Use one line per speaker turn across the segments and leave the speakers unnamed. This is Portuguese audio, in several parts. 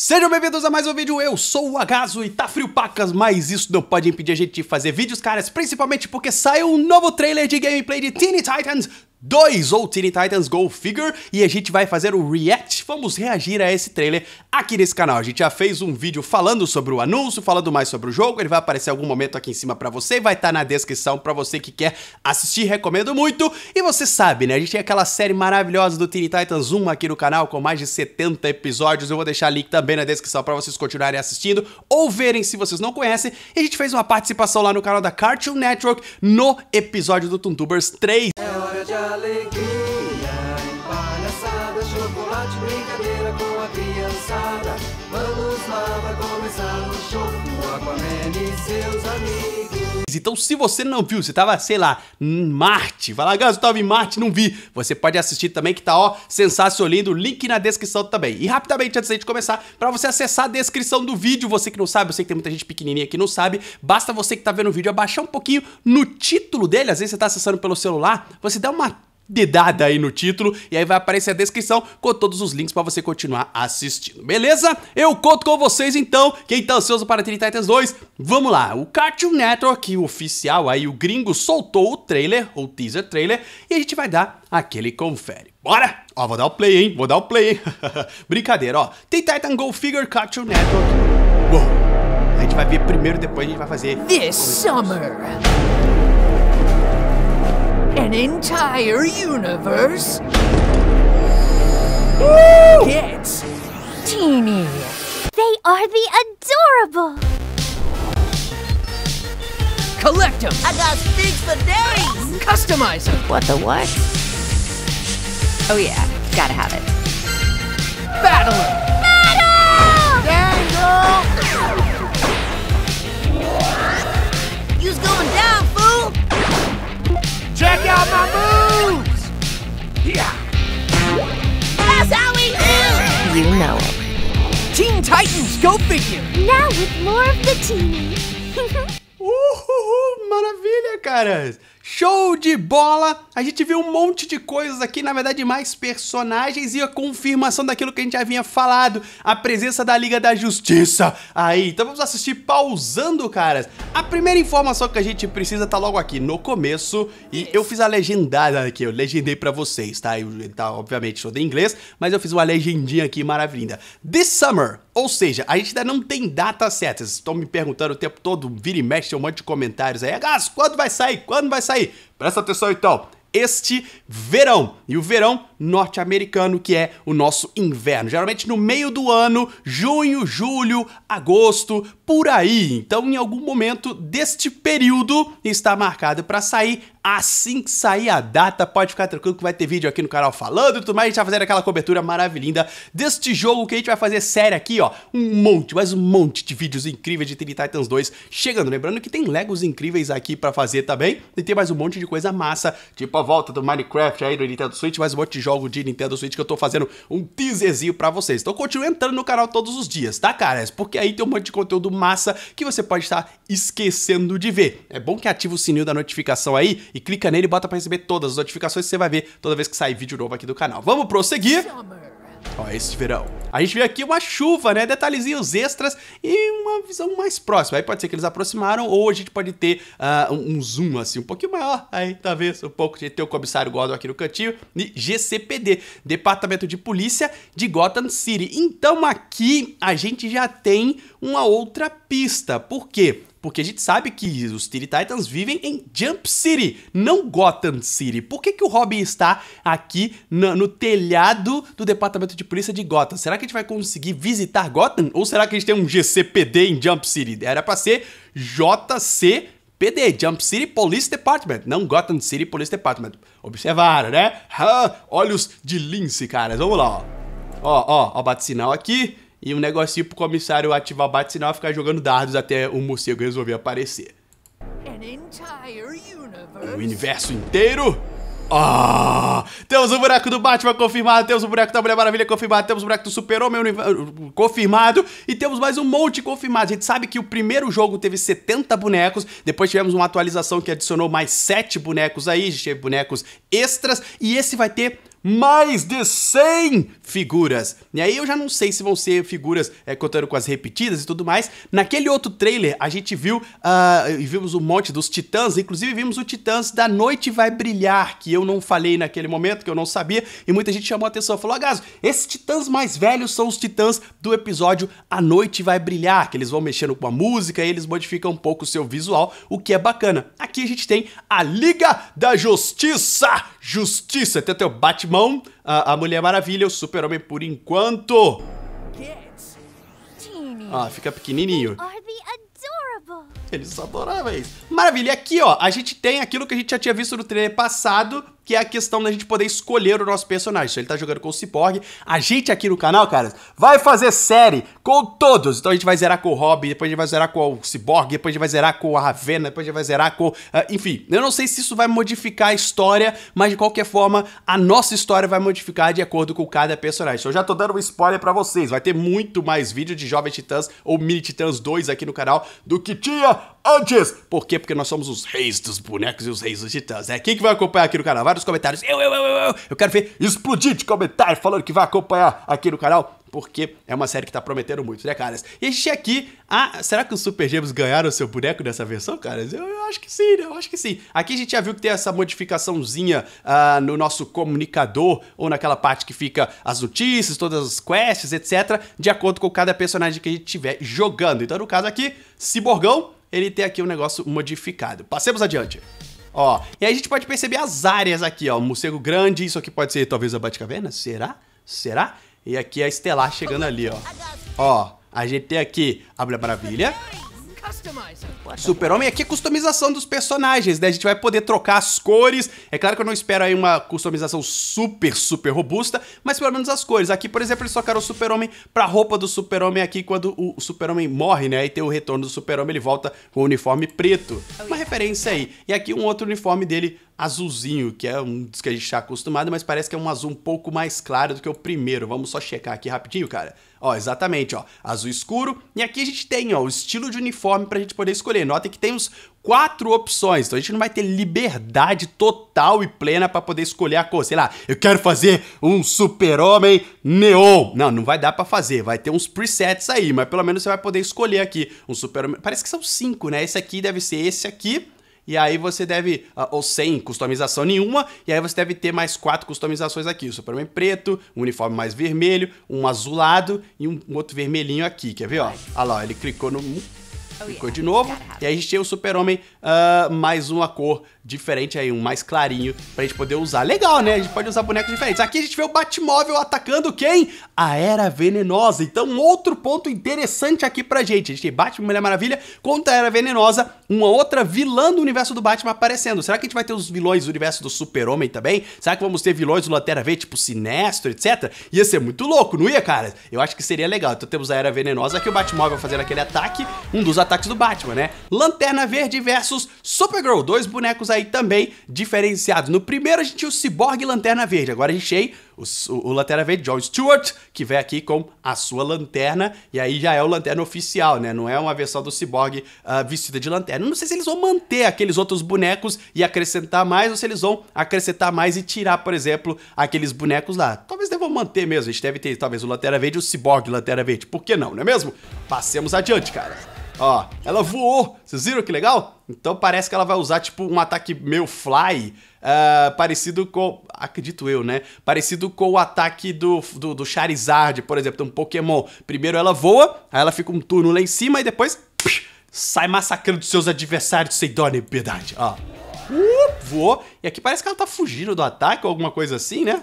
Sejam bem-vindos a mais um vídeo, eu sou o Agaso e tá frio pacas, mas isso não pode impedir a gente de fazer vídeos, caras, principalmente porque saiu um novo trailer de gameplay de Teen Titans 2 ou Teen Titans Go Figure e a gente vai fazer o react, vamos reagir a esse trailer aqui nesse canal. A gente já fez um vídeo falando sobre o anúncio, falando mais sobre o jogo, ele vai aparecer algum momento aqui em cima pra você, vai estar tá na descrição pra você que quer assistir, recomendo muito. E você sabe, né, a gente tem aquela série maravilhosa do Teen Titans 1 aqui no canal com mais de 70 episódios, eu vou deixar link também na descrição pra vocês continuarem assistindo ou verem se vocês não conhecem. E a gente fez uma participação lá no canal da Cartoon Network no episódio do Tuntubers 3 alegria. Palhaçada, chocolate, brincadeira com a criançada. Vamos lá, vai começar o show do Aquaman e seus amigos. Então, se você não viu, você tava, sei lá, em Marte, fala, Ganso, tava em Marte, não vi. Você pode assistir também, que tá, ó, sensacional, lindo, link na descrição também. E rapidamente, antes da gente começar, para você acessar a descrição do vídeo, você que não sabe, eu sei que tem muita gente pequenininha que não sabe, basta você que tá vendo o vídeo abaixar um pouquinho no título dele, às vezes você tá acessando pelo celular, você dá uma dada aí no título e aí vai aparecer a descrição com todos os links para você continuar assistindo, beleza? Eu conto com vocês então, quem tá ansioso para Teen Titans 2, vamos lá, o Cartoon Network o oficial aí, o gringo soltou o trailer, ou teaser trailer, e a gente vai dar aquele confere, bora? Ó, vou dar o play, hein, vou dar o play, hein, brincadeira, ó, Teen Titan Go Figure Cartoon Network, uou, a gente vai ver primeiro, depois a gente vai fazer... This summer... an entire universe Woo! gets teeny. They are the adorable. Collect them. I got sticks for days. Customize them. What the what? Oh yeah, gotta have it. Battle them. caras? Show de bola! A gente viu um monte de coisas aqui, na verdade, mais personagens e a confirmação daquilo que a gente já vinha falado: a presença da Liga da Justiça. Aí, então vamos assistir pausando, caras. A primeira informação que a gente precisa tá logo aqui no começo. E eu fiz a legendada aqui, eu legendei pra vocês, tá? Eu, tá obviamente, sou de inglês, mas eu fiz uma legendinha aqui maravilhosa. This summer, ou seja, a gente ainda não tem data certa. Vocês estão me perguntando o tempo todo, vira e mexe, tem um monte de comentários aí. Gas, quando vai sair? Quando vai sair? Presta atenção então este verão. E o verão norte-americano, que é o nosso inverno. Geralmente no meio do ano, junho, julho, agosto, por aí. Então, em algum momento deste período, está marcado para sair. Assim que sair a data, pode ficar tranquilo que vai ter vídeo aqui no canal falando e tudo mais. A gente vai tá fazer aquela cobertura maravilhosa deste jogo que a gente vai fazer série aqui, ó. Um monte, mais um monte de vídeos incríveis de Teen Titans 2 chegando. Lembrando que tem Legos incríveis aqui para fazer também. E tem mais um monte de coisa massa, tipo a volta do Minecraft aí do Nintendo Switch, mais um monte de jogo de Nintendo Switch que eu tô fazendo um teaserzinho pra vocês. Então, continue entrando no canal todos os dias, tá, caras? Porque aí tem um monte de conteúdo massa que você pode estar esquecendo de ver. É bom que ativa o sininho da notificação aí e clica nele e bota para receber todas as notificações que você vai ver toda vez que sair vídeo novo aqui do canal. Vamos prosseguir! Summer. Ó, esse verão. A gente vê aqui uma chuva, né? Detalhezinhos extras e uma visão mais próxima. Aí pode ser que eles aproximaram ou a gente pode ter uh, um zoom assim um pouquinho maior. Aí talvez um pouco de ter o comissário Gordon aqui no cantinho e GCPD, Departamento de Polícia de Gotham City. Então aqui a gente já tem uma outra pista. Por quê? Porque a gente sabe que os Teen Titans vivem em Jump City, não Gotham City. Por que, que o Robin está aqui no, no telhado do Departamento de Polícia de Gotham? Será que a gente vai conseguir visitar Gotham? Ou será que a gente tem um GCPD em Jump City? Era para ser JC PD, Jump City Police Department, não Gotham City Police Department. Observaram, né? Ah, olhos de lince, caras. Vamos lá, ó. Ó, ó, ó, bate sinal aqui e um negocinho pro comissário ativar bate sinal e ficar jogando dardos até o morcego resolver aparecer. O universo inteiro? Ah! temos o buraco do Batman confirmado, temos o buraco da Mulher Maravilha confirmado, temos o buraco do Super-Homem confirmado e temos mais um monte confirmado. A gente sabe que o primeiro jogo teve 70 bonecos, depois tivemos uma atualização que adicionou mais 7 bonecos aí, a gente teve bonecos extras e esse vai ter mais de 100 figuras. E aí eu já não sei se vão ser figuras é, contando com as repetidas e tudo mais. Naquele outro trailer a gente viu uh, vimos um monte dos Titãs, inclusive vimos o Titãs da Noite Vai Brilhar, que eu não falei naquele momento, que eu não sabia, e muita gente chamou a atenção, falou, Agaso, ah, esses Titãs mais velhos são os Titãs do episódio A Noite Vai Brilhar, que eles vão mexendo com a música e eles modificam um pouco o seu visual, o que é bacana. Aqui a gente tem a Liga da Justiça! Justiça! Tem até o Batman Irmão, a, a Mulher Maravilha, o Super-Homem por enquanto. Ah, fica pequenininho. Eles adoravam isso. Maravilha, e aqui, ó, a gente tem aquilo que a gente já tinha visto no trailer passado, que é a questão da gente poder escolher o nosso personagem. Se ele tá jogando com o Cyborg, a gente aqui no canal, cara, vai fazer série com todos. Então a gente vai zerar com o Robin, depois a gente vai zerar com o Cyborg, depois a gente vai zerar com a Ravena, depois a gente vai zerar com... Uh, enfim, eu não sei se isso vai modificar a história, mas de qualquer forma, a nossa história vai modificar de acordo com cada personagem. Então eu já tô dando um spoiler pra vocês, vai ter muito mais vídeo de Jovem Titãs ou Mini Titãs 2 aqui no canal do que que antes. Por quê? Porque nós somos os reis dos bonecos e os reis dos titãs, né? Quem que vai acompanhar aqui no canal? vários comentários. Eu, eu, eu, eu, eu. Eu quero ver explodir de comentário falando que vai acompanhar aqui no canal. Porque é uma série que tá prometendo muito, né, caras? E a gente aqui. Ah, será que os Super Gêmeos ganharam o seu boneco nessa versão, caras? Eu, eu, acho que sim, né? Eu acho que sim. Aqui a gente já viu que tem essa modificaçãozinha ah, no nosso comunicador, ou naquela parte que fica as notícias, todas as quests, etc., de acordo com cada personagem que a gente tiver jogando. Então, no caso aqui, Ciborgão ele tem aqui um negócio modificado. Passemos adiante. Ó, e aí a gente pode perceber as áreas aqui, ó. Um morcego grande, isso aqui pode ser talvez a Batcaverna? Será? Será? E aqui a Estelar chegando ali, ó. Ó, a gente tem aqui a Mulher Maravilha, Super-Homem aqui é customização dos personagens, né? A gente vai poder trocar as cores. É claro que eu não espero aí uma customização super, super robusta, mas pelo menos as cores. Aqui, por exemplo, eles trocaram o Super-Homem pra roupa do Super-Homem aqui quando o Super-Homem morre, né? E tem o retorno do Super-Homem, ele volta com o uniforme preto. Uma referência aí. E aqui um outro uniforme dele azulzinho, que é um dos que a gente está acostumado, mas parece que é um azul um pouco mais claro do que o primeiro. Vamos só checar aqui rapidinho, cara. Ó, exatamente, ó, azul escuro. E aqui a gente tem, ó, o estilo de uniforme para a gente poder escolher. Nota que temos quatro opções, então a gente não vai ter liberdade total e plena para poder escolher a cor. Sei lá, eu quero fazer um super-homem neon. Não, não vai dar para fazer, vai ter uns presets aí, mas pelo menos você vai poder escolher aqui um super-homem. Parece que são cinco, né? Esse aqui deve ser esse aqui, e aí você deve, ah, ou sem customização nenhuma, e aí você deve ter mais quatro customizações aqui. O Superman preto, um uniforme mais vermelho, um azulado e um outro vermelhinho aqui. Quer ver, ó? Olha lá, ele clicou no... Oh, clicou de novo. E aí a gente tem o Super-Homem uh, ah, mais uma cor diferente aí, um mais clarinho, pra gente poder usar. Legal, né? A gente pode usar bonecos diferentes. Aqui a gente vê o Batmóvel atacando quem? A Era Venenosa. Então, outro ponto interessante aqui pra gente. A gente tem Batman, Mulher Maravilha contra a Era Venenosa, uma outra vilã do universo do Batman aparecendo. Será que a gente vai ter os vilões do universo do Super-Homem também? Será que vamos ter vilões do Lanterna Verde, tipo Sinestro, etc? Ia ser muito louco, não ia, cara? Eu acho que seria legal. Então temos a Era Venenosa aqui, o Batmóvel fazendo aquele ataque, um dos ataques do Batman, né? Lanterna Verde versus Supergirl, dois bonecos aí também diferenciados. No primeiro a gente tinha o Cyborg Lanterna Verde, agora a gente tem o, o, o Lanterna Verde John Stewart, que vem aqui com a sua lanterna, e aí já é o lanterna oficial, né? Não é uma versão do Cyborg uh, vestida de lanterna. Não sei se eles vão manter aqueles outros bonecos e acrescentar mais, ou se eles vão acrescentar mais e tirar, por exemplo, aqueles bonecos lá. Talvez devam manter mesmo, a gente deve ter talvez o Lanterna Verde e o Cyborg Lanterna Verde, por que não, não é mesmo? Passemos adiante, cara. Ó, ela voou. Vocês viram que legal? Então parece que ela vai usar tipo um ataque meio fly, uh, parecido com. Acredito eu, né? Parecido com o ataque do, do, do Charizard, por exemplo, Tem um Pokémon. Primeiro ela voa, aí ela fica um turno lá em cima e depois psh, sai massacrando seus adversários sem dó nem piedade. Ó. Uh, voou. E aqui parece que ela tá fugindo do ataque ou alguma coisa assim, né?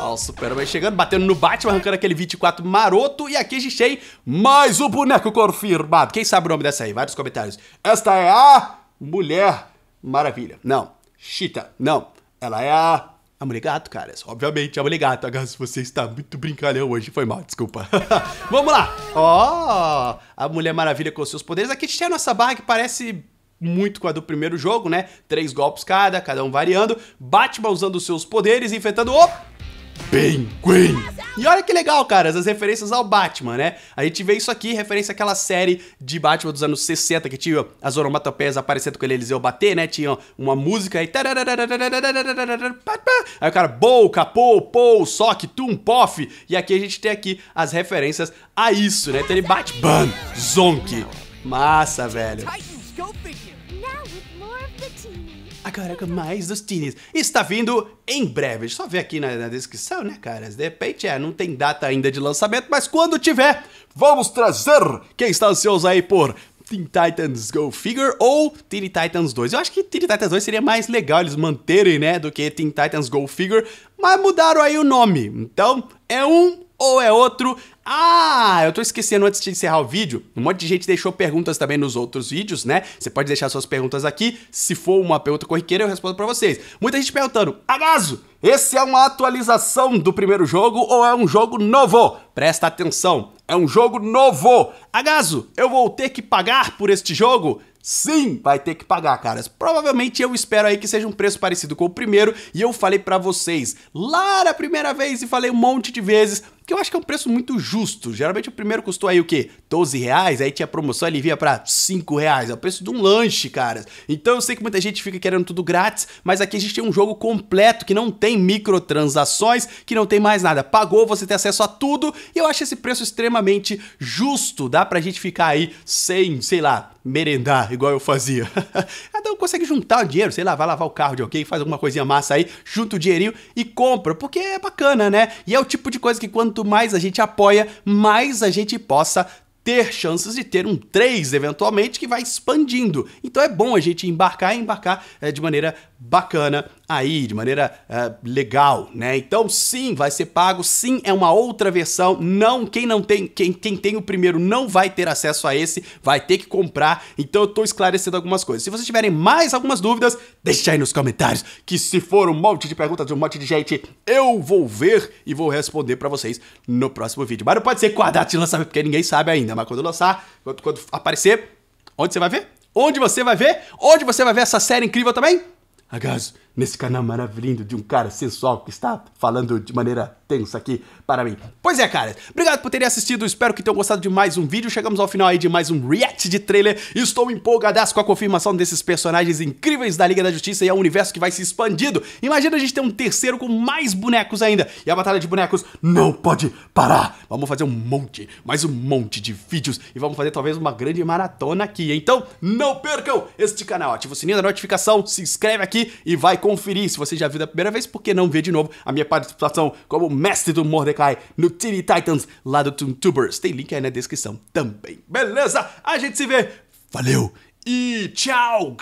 Ó, o Superman chegando, batendo no Batman, arrancando aquele 24 maroto. E aqui a gente tem mais um boneco confirmado. Quem sabe o nome dessa aí? Vários comentários. Esta é a Mulher Maravilha. Não. Chita. Não. Ela é a a mulher gato, cara. Obviamente, a mulher gato. se você está muito brincalhão hoje. Foi mal, desculpa. Vamos lá. Ó, oh, a Mulher Maravilha com seus poderes. Aqui a gente tem a nossa barra que parece muito com a do primeiro jogo, né? Três golpes cada, cada um variando. Batman usando os seus poderes, enfrentando o Penguin. E olha que legal, cara, as referências ao Batman, né? A gente vê isso aqui, referência àquela série de Batman dos anos 60 que tinha as onomatopeias aparecendo com ele, eles iam bater, né? Tinha uma música aí. Aí o cara, bow, capô, pou, soque, tum, pof. E aqui a gente tem aqui as referências a isso, né? Então ele bate, bam, zonk. Massa, velho agora com mais dos teens. Está vindo em breve. Deixa eu só ver aqui na, na, descrição, né, cara? De repente, é, não tem data ainda de lançamento, mas quando tiver, vamos trazer quem está ansioso aí por Teen Titans Go Figure ou Teen Titans 2. Eu acho que Teen Titans 2 seria mais legal eles manterem, né, do que Teen Titans Go Figure, mas mudaram aí o nome. Então, é um ou é outro. Ah, eu tô esquecendo antes de encerrar o vídeo. Um monte de gente deixou perguntas também nos outros vídeos, né? Você pode deixar suas perguntas aqui. Se for uma pergunta corriqueira, eu respondo para vocês. Muita gente perguntando: Agaso, esse é uma atualização do primeiro jogo ou é um jogo novo? Presta atenção, é um jogo novo. Agaso, eu vou ter que pagar por este jogo? Sim, vai ter que pagar, caras. Provavelmente eu espero aí que seja um preço parecido com o primeiro e eu falei para vocês lá na primeira vez e falei um monte de vezes que eu acho que é um preço muito justo. Geralmente o primeiro custou aí o quê? 12 reais, aí tinha promoção, ele via pra 5 reais. É o preço de um lanche, cara. Então eu sei que muita gente fica querendo tudo grátis, mas aqui a gente tem um jogo completo que não tem microtransações, que não tem mais nada. Pagou, você tem acesso a tudo e eu acho esse preço extremamente justo. Dá pra gente ficar aí sem, sei lá, merendar, igual eu fazia. Cada um consegue juntar o dinheiro, sei lá, vai lavar o carro de alguém, faz alguma coisinha massa aí, junta o dinheirinho e compra, porque é bacana, né? E é o tipo de coisa que quando quanto mais a gente apoia, mais a gente possa ter chances de ter um 3 eventualmente que vai expandindo. Então é bom a gente embarcar e embarcar é, de maneira bacana aí de maneira uh, legal, né? Então sim, vai ser pago, sim, é uma outra versão. Não, quem não tem, quem, quem tem o primeiro não vai ter acesso a esse, vai ter que comprar. Então eu tô esclarecendo algumas coisas. Se vocês tiverem mais algumas dúvidas, deixa aí nos comentários, que se for um monte de perguntas de um monte de gente, eu vou ver e vou responder para vocês no próximo vídeo. Mas não pode ser com a data de lançamento, porque ninguém sabe ainda, mas quando lançar, quando, quando aparecer, onde você vai ver? Onde você vai ver? Onde você vai ver essa série incrível também? Agaso nesse canal maravilhoso de um cara sensual que está falando de maneira tensa aqui para mim. Pois é, cara. Obrigado por terem assistido. Espero que tenham gostado de mais um vídeo. Chegamos ao final aí de mais um react de trailer. Estou empolgadaço com a confirmação desses personagens incríveis da Liga da Justiça e é um universo que vai se expandindo. Imagina a gente ter um terceiro com mais bonecos ainda. E a batalha de bonecos não pode parar. Vamos fazer um monte, mais um monte de vídeos e vamos fazer talvez uma grande maratona aqui. Então, não percam este canal. Ativa o sininho da notificação, se inscreve aqui e vai conferir se você já viu da primeira vez, por que não ver de novo a minha participação como mestre do Mordecai no Teen Titans lá do Tubers. Tem link aí na descrição também. Beleza? A gente se vê. Valeu e tchau!